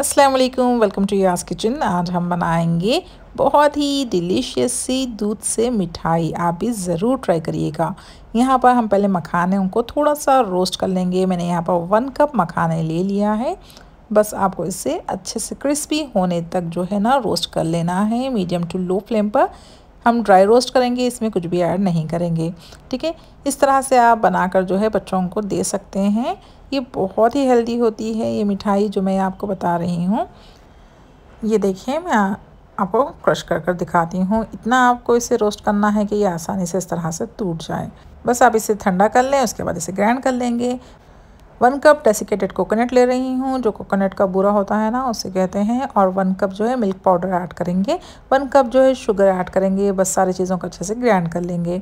Aslam welcome to यास kitchen आज हम बनाएंगे बहुत ही डिलीशियस सी दूध से मिठाई आप भी ज़रूर ट्राई करिएगा यहाँ पर हम पहले मखाने उनको थोड़ा सा रोस्ट कर लेंगे मैंने यहाँ पर वन कप मखाने ले लिया है बस आपको इसे अच्छे से क्रिस्पी होने तक जो है ना रोस्ट कर लेना है मीडियम टू लो फ्लेम पर हम ड्राई रोस्ट करेंगे इसमें कुछ भी ऐड नहीं करेंगे ठीक है इस तरह से आप बनाकर जो है बच्चों को दे सकते हैं ये बहुत ही हेल्दी होती है ये मिठाई जो मैं आपको बता रही हूँ ये देखिए मैं आपको क्रश कर कर दिखाती हूँ इतना आपको इसे रोस्ट करना है कि ये आसानी से इस तरह से टूट जाए बस आप इसे ठंडा कर लें उसके बाद इसे ग्राइंड कर लेंगे वन कप डेसिकेटेड कोकोनट ले रही हूँ जो कोकोनट का बुरा होता है ना उसे कहते हैं और वन कप जो है मिल्क पाउडर ऐड करेंगे वन कप जो है शुगर ऐड करेंगे बस सारी चीज़ों को अच्छे से ग्राइंड कर लेंगे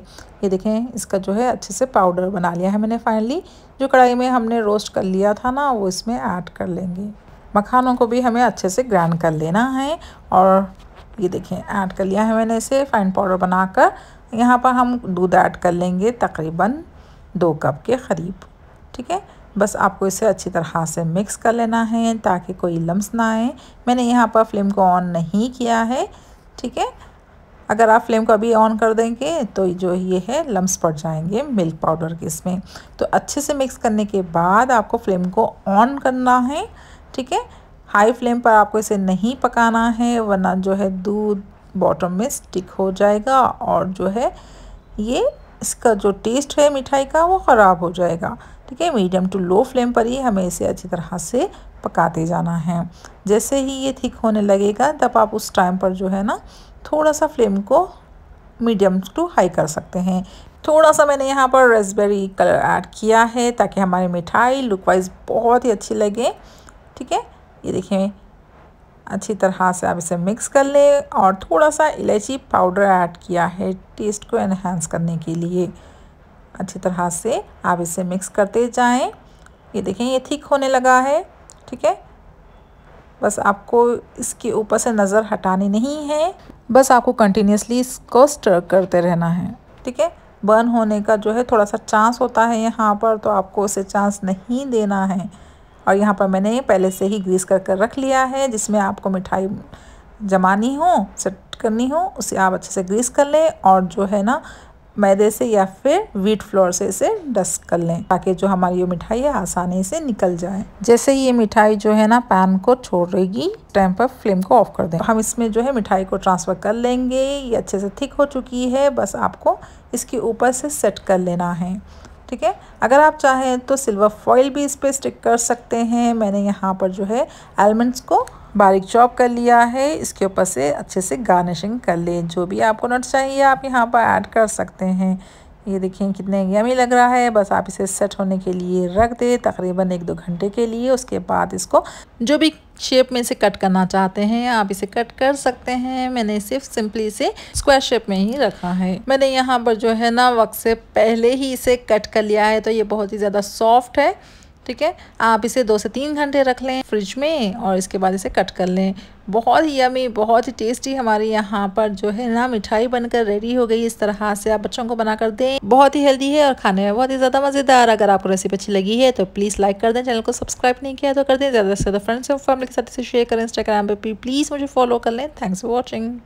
ये देखें इसका जो है अच्छे से पाउडर बना लिया है मैंने फाइनली जो कढ़ाई में हमने रोस्ट कर लिया था ना वो इसमें ऐड कर लेंगे मखानों को भी हमें अच्छे से ग्राइंड कर लेना है और ये देखें ऐड कर लिया है मैंने इसे फाइन पाउडर बनाकर यहाँ पर हम दूध ऐड कर लेंगे तकरीबन दो कप के करीब ठीक है बस आपको इसे अच्छी तरह से मिक्स कर लेना है ताकि कोई लम्स ना आए मैंने यहाँ पर फ्लेम को ऑन नहीं किया है ठीक है अगर आप फ्लेम को अभी ऑन कर देंगे तो जो ये है लम्स पड़ जाएंगे मिल्क पाउडर के इसमें तो अच्छे से मिक्स करने के बाद आपको फ्लेम को ऑन करना है ठीक है हाई फ्लेम पर आपको इसे नहीं पकाना है वरना जो है दूध बॉटम में स्टिक हो जाएगा और जो है ये इसका जो टेस्ट है मिठाई का वो ख़राब हो जाएगा ठीक है मीडियम टू लो फ्लेम पर ही हमें इसे अच्छी तरह से पकाते जाना है जैसे ही ये थिक होने लगेगा तब आप उस टाइम पर जो है ना थोड़ा सा फ्लेम को मीडियम टू हाई कर सकते हैं थोड़ा सा मैंने यहाँ पर रेसबेरी कलर ऐड किया है ताकि हमारी मिठाई लुक वाइज बहुत ही अच्छी लगे ठीक है ये देखें अच्छी तरह से आप इसे मिक्स कर लें और थोड़ा सा इलायची पाउडर ऐड किया है टेस्ट को इन्हेंस करने के लिए अच्छी तरह से आप इसे मिक्स करते जाएं ये देखें ये ठीक होने लगा है ठीक है बस आपको इसके ऊपर से नज़र हटानी नहीं है बस आपको कंटिन्यूसली इसको स्टर करते रहना है ठीक है बर्न होने का जो है थोड़ा सा चांस होता है यहाँ पर तो आपको उसे चांस नहीं देना है और यहाँ पर मैंने पहले से ही ग्रीस कर कर रख लिया है जिसमें आपको मिठाई जमानी हो सेट करनी हो उसे आप अच्छे से ग्रीस कर लें और जो है ना मैदे से या फिर व्हीट फ्लोर से इसे डस्ट कर लें ताकि जो हमारी ये मिठाई है आसानी से निकल जाए जैसे ये मिठाई जो है ना पैन को छोड़ेगी टाइम पर फ्लेम को ऑफ कर दें हम इसमें जो है मिठाई को ट्रांसफ़र कर लेंगे ये अच्छे से थिक हो चुकी है बस आपको इसके ऊपर से सेट कर लेना है ठीक है अगर आप चाहें तो सिल्वर फॉइल भी इस पर स्टिक कर सकते हैं मैंने यहाँ पर जो है आलमंड्स को बारीक चॉप कर लिया है इसके ऊपर से अच्छे से गार्निशिंग कर लें जो भी आपको नट्स चाहिए आप यहाँ पर ऐड कर सकते हैं ये देखें कितने यमी लग रहा है बस आप इसे सेट होने के लिए रख दें तकरीबन एक दो घंटे के लिए उसके बाद इसको जो भी शेप में से कट करना चाहते हैं आप इसे कट कर सकते हैं मैंने सिर्फ सिंपली इसे स्क्वायर शेप में ही रखा है मैंने यहाँ पर जो है ना वक्त से पहले ही इसे कट कर लिया है तो ये बहुत ही ज़्यादा सॉफ्ट है ठीक है आप इसे दो से तीन घंटे रख लें फ्रिज में और इसके बाद इसे कट कर लें बहुत ही यमी बहुत ही टेस्टी हमारे यहाँ पर जो है ना मिठाई बनकर रेडी हो गई इस तरह से आप बच्चों को बनाकर दें बहुत ही हेल्दी है और खाने में बहुत ही ज़्यादा मज़ेदार अगर आपको रेसिपी अच्छी लगी है तो प्लीज़ लाइक कर दें चैनल को सब्सक्राइब नहीं किया तो कर दें ज़्यादा से ज़्यादा फ्रेंड्स और फैमिली के साथ इसे शेयर करें इंस्टाग्राम पर प्लीज़ मुझे फॉलो कर लें थैंक्स फॉर वॉचिंग